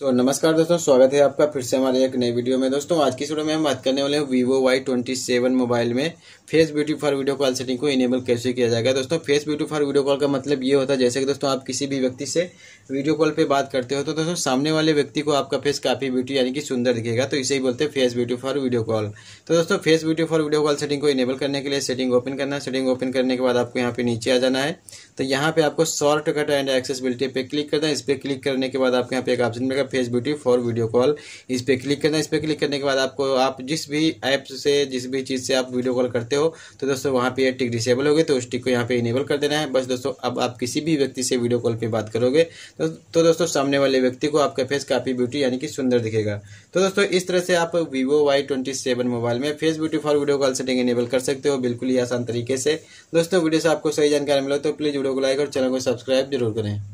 सो so, नमस्कार दोस्तों स्वागत है आपका फिर से हमारे एक नई वीडियो में दोस्तों आज की वीडियो में हम बात करने वाले हैं Vivo Y twenty seven mobile में face beauty for video call setting को इनेबल कैसे किया जाएगा दोस्तों face beauty for video call का मतलब ये होता है जैसे कि दोस्तों आप किसी भी व्यक्ति से वीडियो कॉल पर बात करते हो तो दोस्तों सामने वाले व्यक्ति को आपका फेस काफ़ी ब्यूटी यानी कि सुंदर दिखेगा तो इसे ही बोलते हैं face beauty for video call तो दोस्तों face beauty for video call setting को इनेबल करने के लिए सेटिंग ओपन करना है सेटिंग ओपन करने के बाद आपको यहाँ पे नीचे आ जाना है तो यहाँ पे आपको शॉर्टकट एंड एक्सेसबिलिटी पे क्लिक करना है इस पर क्लिक करने के बाद आपको यहाँ पे एक ऑप्शन मिलेगा face beauty for video call इस पर क्लिक करना इस पर क्लिक करने के बाद आपको आप जिस भी ऐप से जिस भी चीज़ से आप वीडियो कॉल करते हो तो दोस्तों वहाँ पे टिक डिसेबल होगी तो उस टिक को यहाँ पे इनेबल कर देना है बस दोस्तों अब आप किसी भी व्यक्ति से वीडियो कॉल पर बात करोगे तो, तो दोस्तों सामने वाले व्यक्ति को आपका फेस काफ़ी ब्यूटी यानी कि सुंदर दिखेगा तो दोस्तों इस तरह से आप Vivo Y twenty seven mobile में face beauty for video call setting enable कर सकते हो बिल्कुल ही आसान तरीके से दोस्तों वीडियो से आपको सही जानकारी मिले तो प्लीज़ वीडियो को लाइक और चैनल को सब्सक्राइब जरूर करें